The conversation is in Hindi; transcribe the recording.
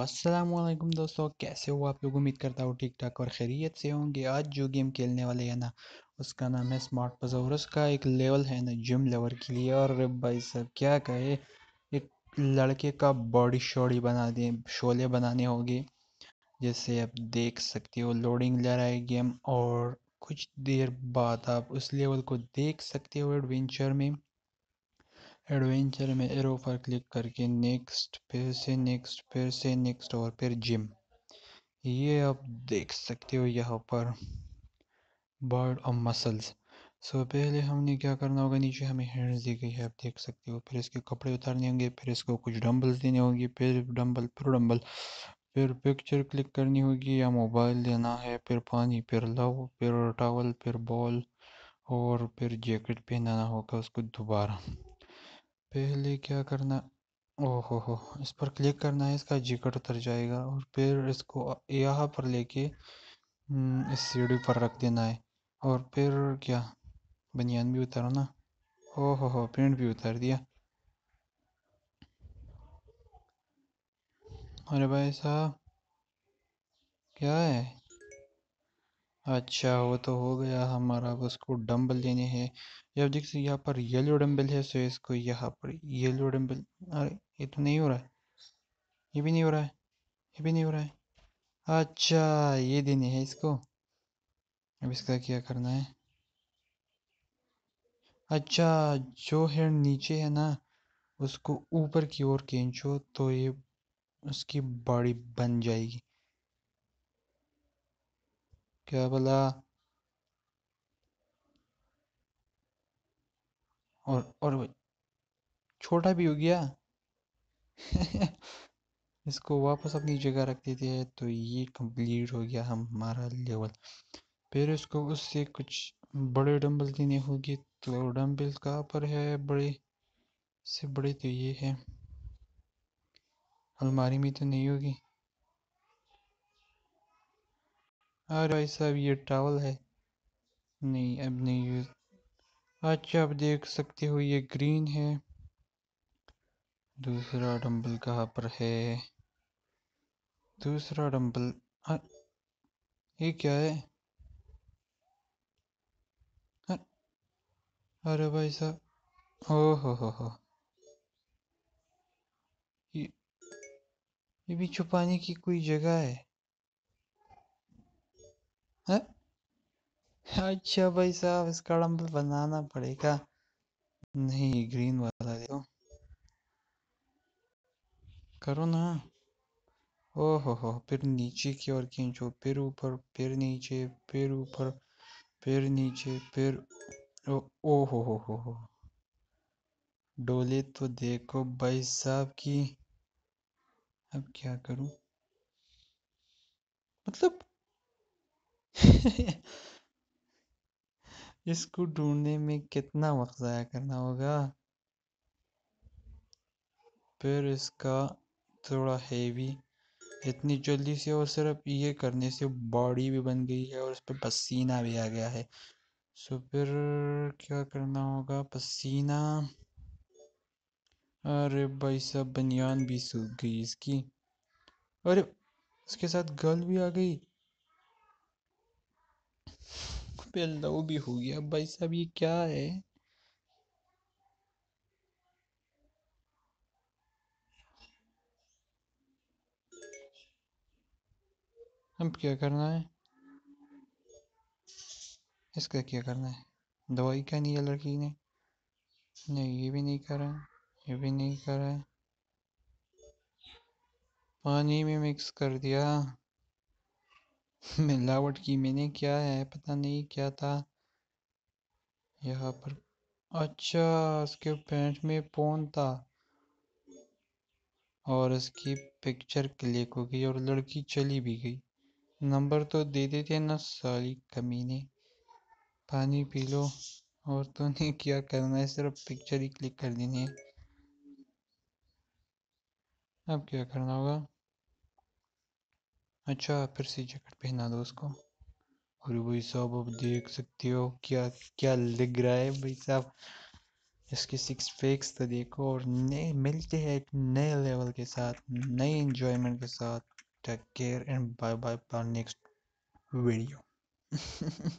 असलम दोस्तों कैसे हो आप लोग उम्मीद करता हूँ ठीक ठाक और खैरियत से होंगे आज जो गेम खेलने वाले हैं ना उसका नाम है स्मार्ट पजोरस उसका एक लेवल है ना जिम लेवल के लिए और भाई साहब क्या कहे एक लड़के का बॉडी शॉडी बना दें शोले बनाने होंगे जैसे आप देख सकते हो लोडिंग ले रहा है गेम और कुछ देर बाद आप उस लेवल को देख सकते हो एडवेंचर में एडवेंचर में एरो पर क्लिक करके नेक्स्ट फिर से नेक्स्ट फिर से नेक्स्ट और फिर जिम ये आप देख सकते हो यहाँ पर बर्ड और मसल्स सो पहले हमने क्या करना होगा नीचे हमें हैंड्स दी गई है आप देख सकते हो फिर इसके कपड़े उतारने होंगे फिर इसको कुछ डंबल्स देने होंगे फिर डंबल फिर डंबल फिर पिक्चर क्लिक करनी होगी या मोबाइल देना है फिर पानी फिर लव फिर टावल फिर बॉल और फिर जैकेट पहनाना होगा उसको दोबारा पहले क्या करना ओहो हो इस पर क्लिक करना है इसका जिकट उतर जाएगा और फिर इसको यहाँ पर लेके हम्म, इस सीढ़ी पर रख देना है और फिर क्या बनियान भी उतारो ना ओहो हो पेंट भी उतार दिया अरे भाई साहब क्या है अच्छा वो तो हो गया हमारा अब उसको डंबल लेने हैं जब देख सकते यहाँ पर येलो डंबल है सो इसको यहाँ पर येलो डंबल अरे ये तो नहीं हो रहा है ये भी नहीं हो रहा है ये भी नहीं हो रहा है अच्छा ये देने हैं इसको अब इसका क्या करना है अच्छा जो हेड नीचे है ना उसको ऊपर की ओर खींचो तो ये उसकी बॉडी बन जाएगी क्या बोला और और छोटा भी हो गया इसको वापस अपनी जगह रख देते हैं तो ये कंप्लीट हो गया हमारा लेवल फिर इसको उससे कुछ बड़े डंबल देने होंगे तो डंबल कहाँ पर है बड़े से बड़े तो ये है अलमारी में तो नहीं होगी अरे हाँ भाई साहब ये टावल है नहीं अब नहीं यूज अच्छा आप देख सकते हो ये ग्रीन है दूसरा डंबल कहाँ पर है दूसरा डंबल ये क्या है अरे भाई साहब ओ हो हो हो ये, ये भी छुपाने की कोई जगह है है अच्छा भाई साहब इसका डम्बल बनाना पड़ेगा नहीं ग्रीन वाला देखो करो ना ओ हो हो फिर नीचे की ओर खींचो फिर ऊपर फिर नीचे फिर ऊपर फिर नीचे फिर ओ हो हो हो हो डोले तो देखो भाई साहब की अब क्या करूं मतलब इसको ढूंढने में कितना वक्त ज़ाया करना होगा फिर इसका थोड़ा हेवी इतनी जल्दी से और सिर्फ ये करने से बॉडी भी बन गई है और उस पर पसीना भी आ गया है सो फिर क्या करना होगा पसीना अरे भाई सब बनियान भी सूख गई इसकी अरे उसके साथ गर्ल भी आ गई पे वो भी हो गया भाई साहब ये क्या है अब क्या करना है इसका क्या करना है दवाई क्या नहीं है लड़की ने नहीं ये भी नहीं करा ये भी नहीं करा पानी में मिक्स कर दिया मिलावट की मैंने क्या है पता नहीं क्या था यहाँ पर अच्छा उसके पैंट में पोन था और उसकी पिक्चर क्लिक हो गई और लड़की चली भी गई नंबर तो दे देते ना सारी कमीने पानी पी लो और तूने क्या करना है सिर्फ पिक्चर ही क्लिक कर देनी है अब क्या करना होगा अच्छा फिर से जैकेट पहना दो उसको और भाई साहब अब देख सकते हो क्या क्या लग रहा है भाई साहब इसके सिक्स फेक्स तो देखो और नए मिलते हैं एक नए लेवल के साथ नए इन्जॉयमेंट के साथ take care and bye bye next video